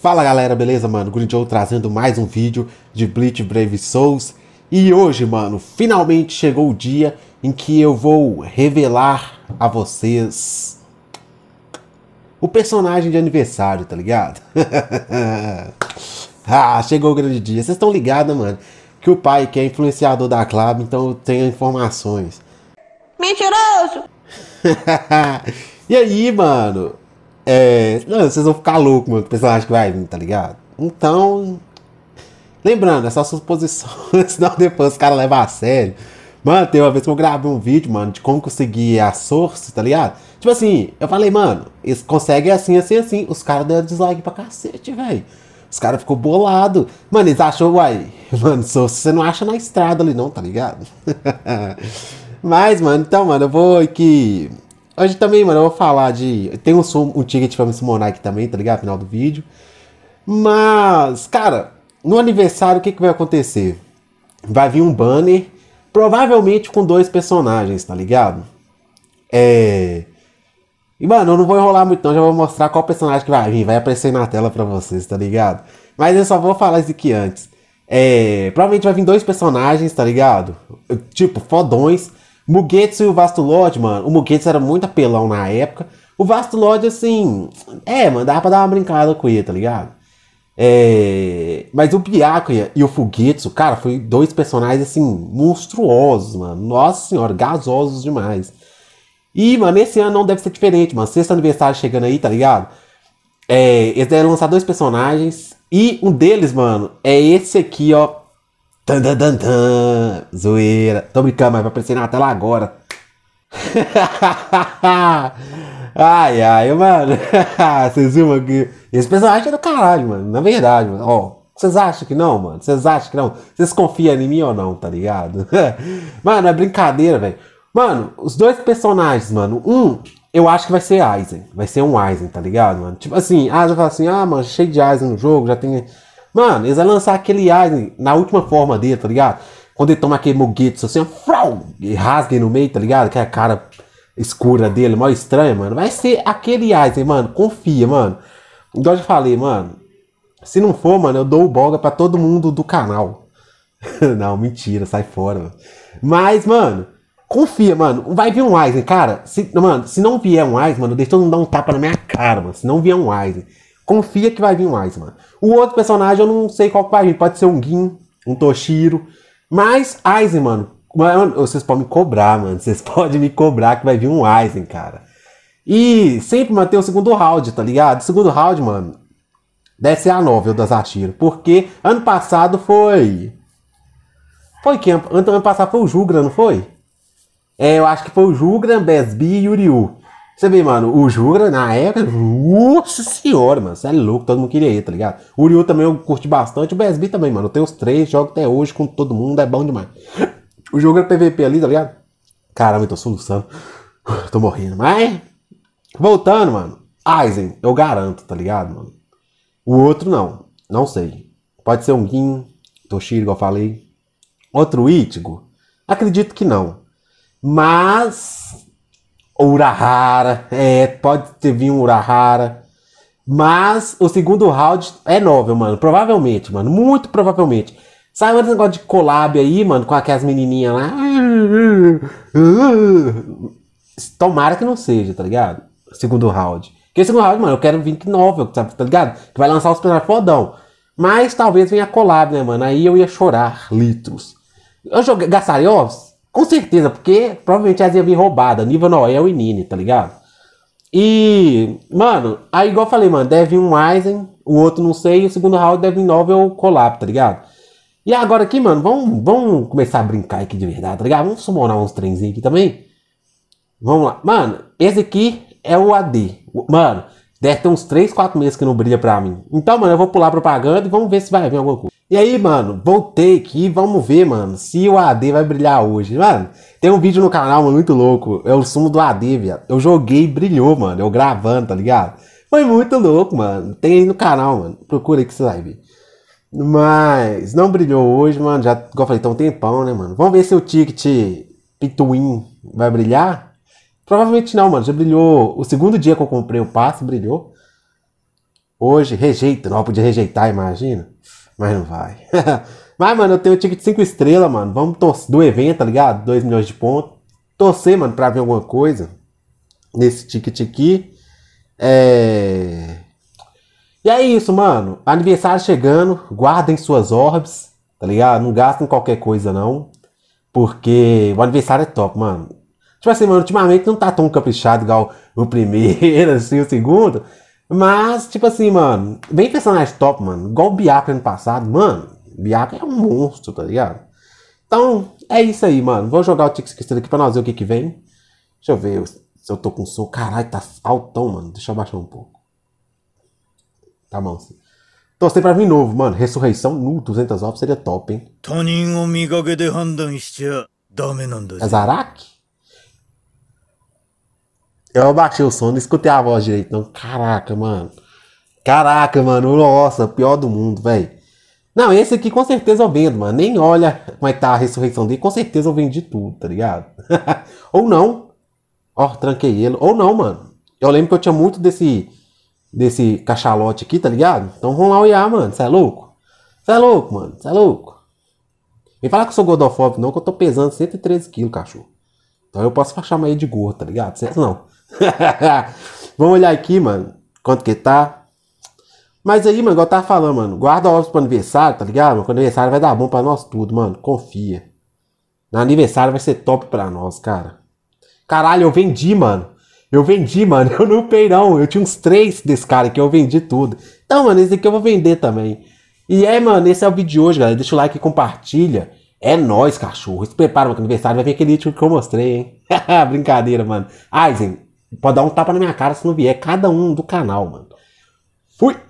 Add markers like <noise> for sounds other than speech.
Fala galera, beleza, mano? Green Joe trazendo mais um vídeo de Bleach Brave Souls. E hoje, mano, finalmente chegou o dia em que eu vou revelar a vocês o personagem de aniversário, tá ligado? <laughs> ah, chegou o grande dia. Vocês estão ligados, mano, que o pai que é influenciador da Club, então eu tenho informações. Mentiroso! <laughs> e aí, mano? É, não, vocês vão ficar loucos, mano. O pessoal acha que vai vir, tá ligado? Então. Lembrando, é só suposição. <laughs> Né? Senão depois os caras levam a sério. Mano, tem uma vez que eu gravei um vídeo, mano, de como conseguir a source, tá ligado? Tipo assim, eu falei, mano, eles conseguem assim, assim, assim. Os caras deram dislike pra cacete, velho. Os caras ficou bolado. Mano, eles o uai, <laughs> mano, source você não acha na estrada ali não, tá ligado? <laughs> Mas, mano, então, mano, eu vou aqui Hoje também, mano, eu vou falar de. Tem um som, um ticket Famous aqui também, tá ligado? Final do vídeo. Mas, cara, no aniversário o que, que vai acontecer? Vai vir um banner, provavelmente com dois personagens, tá ligado? É. E, mano, eu não vou enrolar muito, não. Já vou mostrar qual personagem que vai vir. Vai aparecer na tela pra vocês, tá ligado? Mas eu só vou falar isso aqui antes. É. Provavelmente vai vir dois personagens, tá ligado? Tipo, fodões. Muguetes e o Vasto Lodge, mano. O Muguetes era muito apelão na época. O Vasto Lodge, assim. É, mano, dava pra dar uma brincada com ele, tá ligado? É... Mas o Byakuya e o Fugetsu, cara, foi dois personagens, assim, monstruosos, mano. Nossa senhora, gasosos demais. E, mano, esse ano não deve ser diferente, mano. Sexto aniversário chegando aí, tá ligado? É, eles devem lançar dois personagens. E um deles, mano, é esse aqui, ó. Tan, tan, tan, tan. Zoeira. Tô brincando, mas vai aparecer na tela agora. <laughs> ai, ai, mano. <laughs> Vocês viram aqui? Esse personagem é do caralho, mano. Na verdade, mano. Ó, vocês acham que não, mano? Vocês acham que não? Vocês confiam em mim ou não, tá ligado? <laughs> mano, é brincadeira, velho. Mano, os dois personagens, mano. Um, eu acho que vai ser Aizen. Vai ser um Aizen, tá ligado, mano? Tipo assim, Aizen fala assim, ah, mano, cheio de Aizen no jogo, já tem Mano, eles vão lançar aquele Aizen na última forma dele, tá ligado? Quando ele toma aquele moguito assim, frau, e rasga no meio, tá ligado? Que a cara escura dele, mal estranha, mano. Vai ser aquele Aizen, mano. Confia, mano. Igual eu falei, mano. Se não for, mano, eu dou o boga pra todo mundo do canal. <laughs> não, mentira, sai fora, mano. Mas, mano, confia, mano. Vai vir um Aizen, cara. Se, mano, se não vier um Aizen, mano, deixa todo mundo dar um tapa na minha cara, mano. Se não vier um Aizen confia que vai vir um Iceman. O outro personagem eu não sei qual que vai vir. Pode ser um Gin, um Toshiro. Mas Aizen, mano, mano, vocês podem me cobrar, mano. Vocês <laughs> podem me cobrar que vai vir um Aizen, cara. E sempre manter o segundo round, tá ligado? O segundo round, mano, deve ser a novel das Atiro. Porque ano passado foi. Foi quem? Ano, ano passado foi o Jugra, não foi? É, eu acho que foi o Jugra, Besbi e Yuriu. Você vê, mano, o Jura, né, na época, nossa senhora, mano, você é louco, todo mundo queria ir, tá ligado? O Ryu também eu curti bastante, o BSB também, mano, eu tenho os três, jogo até hoje com todo mundo, é bom demais. O Jura é PVP ali, tá ligado? Caramba, eu tô soluçando, <sighs> tô morrendo, mas... Voltando, mano, Aizen, eu garanto, tá ligado, mano? O outro não, não sei. Pode ser um Gin, Toshiro, igual eu falei. Outro Ichigo? Acredito que não. Mas Urahara, é, pode ter vindo um Urahara. Mas o segundo round é novel, mano. Provavelmente, mano. Muito provavelmente. Saiu esse negócio de collab aí, mano, com aquelas menininhas lá. Tomara que não seja, tá ligado? Segundo round. Porque segundo round, mano, eu quero vir que novel, tá ligado? Que vai lançar os personagens fodão. Mas talvez venha collab, né, mano? Aí eu ia chorar litros. Eu joguei, gastaria, ó, com certeza, porque provavelmente as ia vir roubada. Nível Noel e Nini, tá ligado? E, mano, aí igual eu falei, mano, deve um Eisen, o outro não sei, e o segundo round deve um ou colapso, tá ligado? E agora aqui, mano, vamos, vamos começar a brincar aqui de verdade, tá ligado? Vamos sumar uns trenzinhos aqui também. Vamos lá. Mano, esse aqui é o AD. Mano, deve ter uns 3, 4 meses que não brilha pra mim. Então, mano, eu vou pular propaganda e vamos ver se vai vir alguma coisa. E aí, mano, voltei aqui vamos ver, mano, se o AD vai brilhar hoje. Mano, tem um vídeo no canal, mano, muito louco. É o sumo do AD, viado. Eu joguei e brilhou, mano. Eu gravando, tá ligado? Foi muito louco, mano. Tem aí no canal, mano. Procura aí que você vai ver. Mas não brilhou hoje, mano. Já, igual eu falei, tá um tempão, né, mano? Vamos ver se o ticket Pituin vai brilhar. Provavelmente não, mano. Já brilhou. O segundo dia que eu comprei o passe, brilhou. Hoje, rejeita. Não, podia rejeitar, imagina. Mas não vai. <laughs> Mas, mano, eu tenho um ticket 5 estrelas, mano. Vamos torcer do evento, tá ligado? 2 milhões de pontos. Torcer, mano, pra ver alguma coisa nesse ticket aqui. É... E é isso, mano. Aniversário chegando. Guardem suas orbes, tá ligado? Não gastem qualquer coisa, não. Porque o aniversário é top, mano. Tipo assim, mano, ultimamente não tá tão caprichado igual o primeiro, <laughs> assim, o segundo. Mas, tipo assim, mano, vem personagem top, mano. Igual o Biak ano passado, mano. Biak é um monstro, tá ligado? Então, é isso aí, mano. Vou jogar o Tix aqui pra nós ver o que que vem. Deixa eu ver se eu tô com som. Caralho, tá altão, mano. Deixa eu baixar um pouco. Tá bom, sim. Torcei pra vir novo, mano. Ressurreição no 200 ops seria top, hein? É, é Zarak? Eu abaixei o som, não escutei a voz direito, não. Caraca, mano. Caraca, mano. Nossa, pior do mundo, velho. Não, esse aqui com certeza eu vendo, mano. Nem olha como é que tá a ressurreição dele. Com certeza eu vendi tudo, tá ligado? <laughs> ou não. Ó, tranquei ele. Ou não, mano. Eu lembro que eu tinha muito desse desse cachalote aqui, tá ligado? Então vamos lá olhar, mano. Cê é louco? Cê é louco, mano. Cê é louco? Me fala que eu sou gordofóbico não, que eu tô pesando 113 quilos, cachorro. Então eu posso uma aí de gordo, tá ligado? Certo não. <laughs> Vamos olhar aqui, mano. Quanto que tá? Mas aí, mano, igual eu tava falando, mano. Guarda ovos pro aniversário, tá ligado? Mano? Quando aniversário vai dar bom pra nós tudo, mano. Confia. No aniversário vai ser top pra nós, cara. Caralho, eu vendi, mano. Eu vendi, mano. <laughs> Eu não pei, não. Eu tinha uns três desse cara que eu vendi tudo. Então, mano, esse aqui eu vou vender também. E é, mano, esse é o vídeo de hoje, galera. Deixa o like e compartilha. É nóis, cachorro. Se prepara, mano, que aniversário vai ver aquele ídolo que eu mostrei, hein? <laughs> Brincadeira, mano. Aizen, Pode dar um tapa na minha cara se não vier. Cada um do canal, mano. Fui!